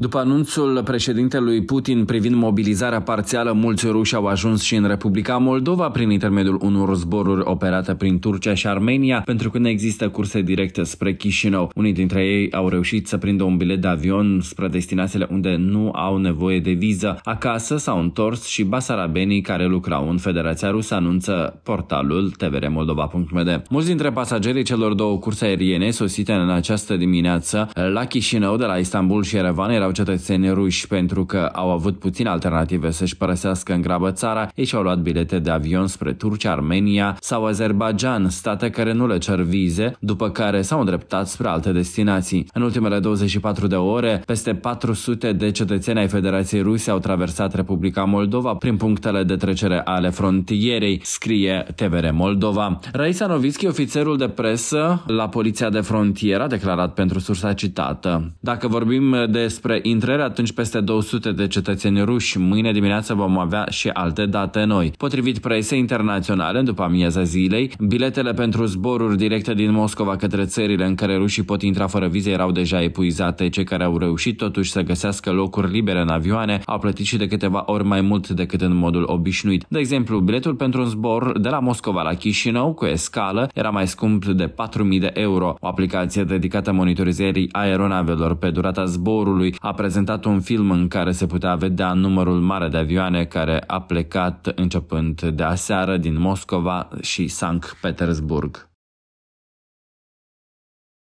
După anunțul președintelui Putin privind mobilizarea parțială, mulți ruși au ajuns și în Republica Moldova prin intermediul unor zboruri operate prin Turcia și Armenia, pentru că nu există curse directe spre Chișinău. Unii dintre ei au reușit să prindă un bilet de avion spre destinațiile unde nu au nevoie de viză. Acasă s-au întors și basarabenii care lucrau în Federația Rusă, anunță portalul tvremoldova.md. Mulți dintre pasagerii celor două curse aeriene sosite în această dimineață la Chișinău de la Istanbul și Erevan erau erau cetățeni ruși pentru că au avut puține alternative să-și părăsească în grabă țara, ei și-au luat bilete de avion spre Turcia, Armenia sau Azerbaijan, state care nu le cer vize, după care s-au îndreptat spre alte destinații. În ultimele 24 de ore, peste 400 de cetățeni ai Federației Ruse au traversat Republica Moldova prin punctele de trecere ale frontierei, scrie TVR Moldova. Raisa Novitski, ofițerul de presă la Poliția de Frontieră, a declarat pentru sursa citată. Dacă vorbim despre intrări atunci peste 200 de cetățeni ruși. Mâine dimineață vom avea și alte date noi. Potrivit presei internaționale, după amiaza zilei, biletele pentru zboruri directe din Moscova către țările în care rușii pot intra fără vize erau deja epuizate. Cei care au reușit totuși să găsească locuri libere în avioane au plătit și de câteva ori mai mult decât în modul obișnuit. De exemplu, biletul pentru un zbor de la Moscova la Chișinău cu escală era mai scump de 4.000 de euro. O aplicație dedicată monitorizării aeronavelor pe durata zborului a a prezentat un film în care se putea vedea numărul mare de avioane care a plecat începând de aseară din Moscova și Sankt Petersburg.